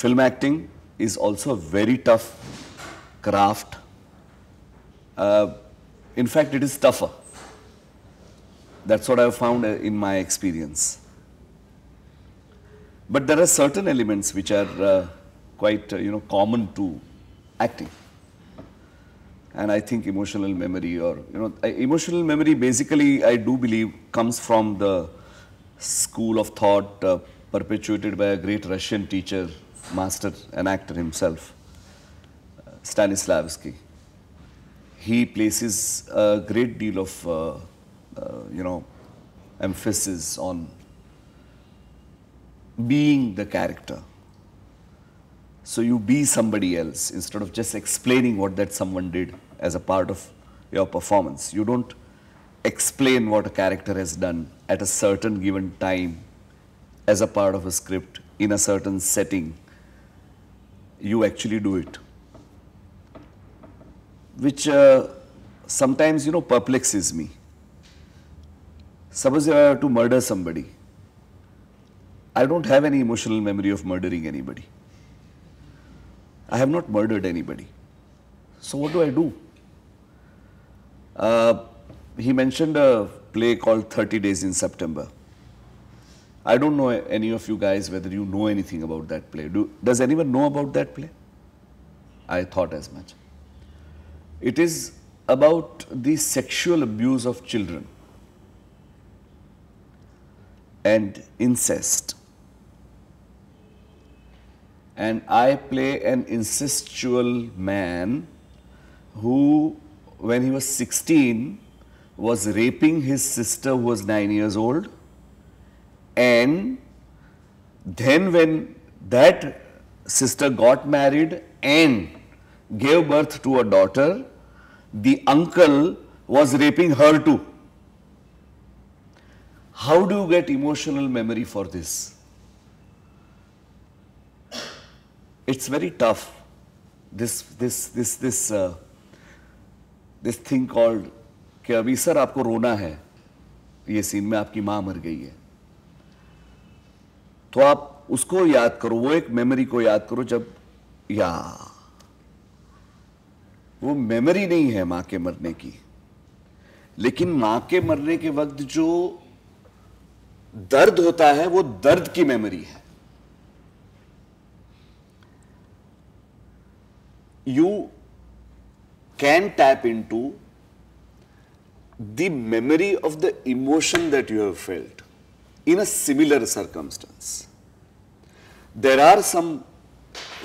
Film acting is also a very tough craft. Uh, in fact, it is tougher. That's what I have found uh, in my experience. But there are certain elements which are uh, quite, uh, you know, common to acting. And I think emotional memory or, you know, emotional memory basically I do believe comes from the school of thought uh, perpetuated by a great Russian teacher master and actor himself, uh, Stanislavski. He places a great deal of, uh, uh, you know, emphasis on being the character. So you be somebody else instead of just explaining what that someone did as a part of your performance. You don't explain what a character has done at a certain given time as a part of a script in a certain setting you actually do it. Which uh, sometimes, you know, perplexes me. Suppose I have to murder somebody. I don't have any emotional memory of murdering anybody. I have not murdered anybody. So what do I do? Uh, he mentioned a play called 30 Days in September. I don't know any of you guys whether you know anything about that play. Do, does anyone know about that play? I thought as much. It is about the sexual abuse of children and incest. And I play an incestual man who, when he was 16, was raping his sister who was 9 years old and then when that sister got married and gave birth to a daughter, the uncle was raping her too. How do you get emotional memory for this? It's very tough. This this this this uh, this thing called कि अभी sir आपको रोना है ये scene में आपकी माँ मर गई है तो आप उसको याद करो वो एक मेमोरी को याद करो जब या वो मेमोरी नहीं है मां के मरने की लेकिन मां के मरने के वक्त जो दर्द होता है वो दर्द की मेमोरी है you can tap into the memory of the emotion that you have felt in a similar circumstance. There are some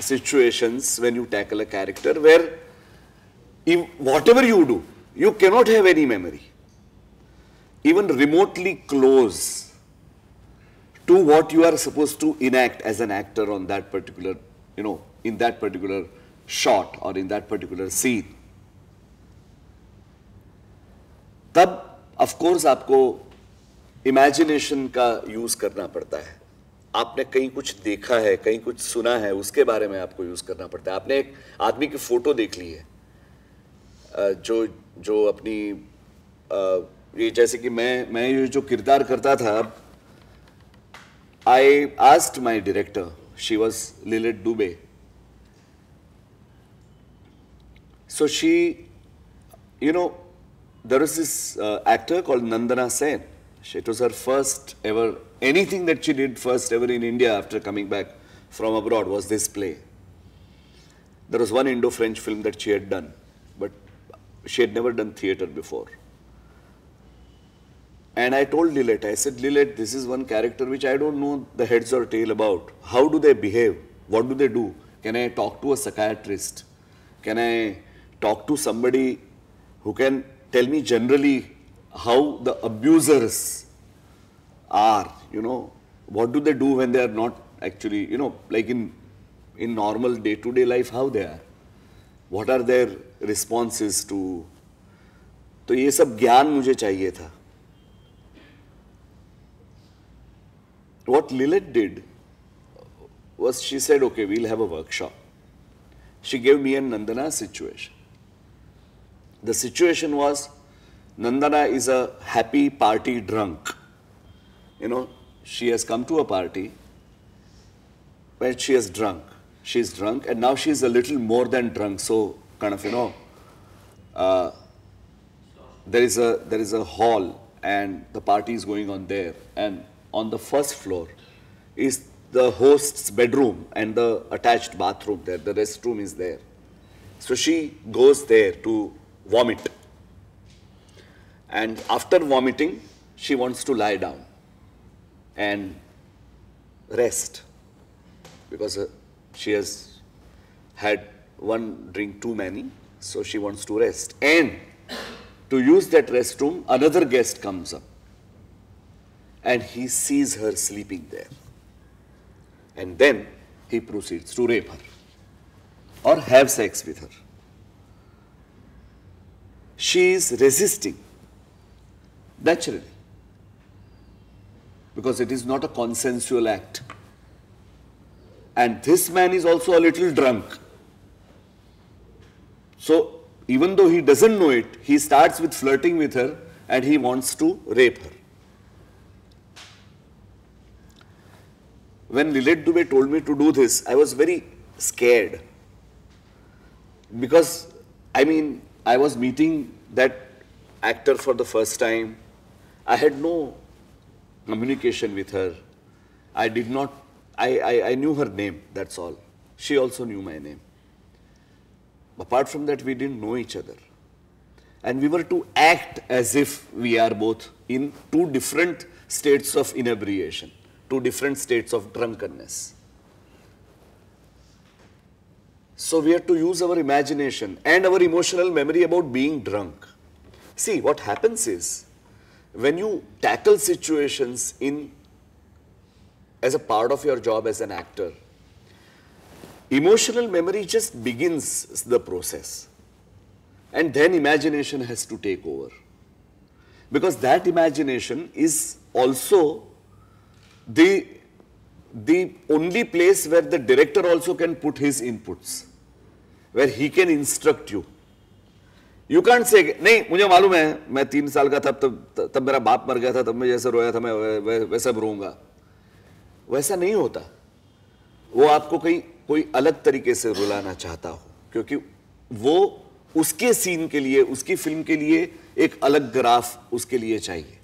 situations when you tackle a character where if whatever you do, you cannot have any memory, even remotely close to what you are supposed to enact as an actor on that particular, you know, in that particular shot or in that particular scene. तब of course, आपको imagination का use करना पड़ता है आपने कहीं कुछ देखा है कहीं कुछ सुना है उसके बारे में आपको यूज़ करना पड़ता है आपने एक आदमी की फ़ोटो देख ली है जो जो अपनी ये जैसे कि मैं मैं ये जो किरदार करता था I asked my director she was Lillete Dubey so she you know there is this actor actor Nandana nandana It was her first ever, anything that she did first ever in India after coming back from abroad was this play. There was one Indo-French film that she had done, but she had never done theatre before. And I told Lilette, I said, Lilette, this is one character which I don't know the heads or tail about. How do they behave? What do they do? Can I talk to a psychiatrist? Can I talk to somebody who can tell me generally how the abusers are, you know, what do they do when they are not actually, you know, like in, in normal day-to-day -day life, how they are. What are their responses to... तो ये सब ज्ञान मुझे चाहिए था what Lilith did was she said, okay, we'll have a workshop. She gave me and Nandana a situation. The situation was Nandana is a happy party drunk. You know, she has come to a party where she is drunk. She's drunk and now she's a little more than drunk. So kind of, you know, uh, there is a there is a hall and the party is going on there. And on the first floor is the host's bedroom and the attached bathroom there. The restroom is there. So she goes there to vomit. And after vomiting, she wants to lie down and rest because uh, she has had one drink too many, so she wants to rest. And to use that restroom, another guest comes up and he sees her sleeping there. And then he proceeds to rape her or have sex with her. She is resisting naturally. Because it is not a consensual act. And this man is also a little drunk. So, even though he doesn't know it, he starts with flirting with her and he wants to rape her. When Lilith Dubey told me to do this, I was very scared. Because, I mean, I was meeting that actor for the first time. I had no communication with her. I did not, I, I, I knew her name, that's all. She also knew my name. Apart from that, we didn't know each other. And we were to act as if we are both in two different states of inebriation, two different states of drunkenness. So we have to use our imagination and our emotional memory about being drunk. See, what happens is, when you tackle situations in as a part of your job as an actor, emotional memory just begins the process. And then imagination has to take over. Because that imagination is also the, the only place where the director also can put his inputs, where he can instruct you. You can't say नहीं मुझे मालूम है मैं तीन साल का था तब तब मेरा बाप मर गया था तब मैं जैसे रोया था मैं वै, वैसा रोऊंगा वैसा नहीं होता वो आपको कहीं कोई अलग तरीके से रुलाना चाहता हो क्योंकि वो उसके सीन के लिए उसकी फिल्म के लिए एक अलग ग्राफ उसके लिए चाहिए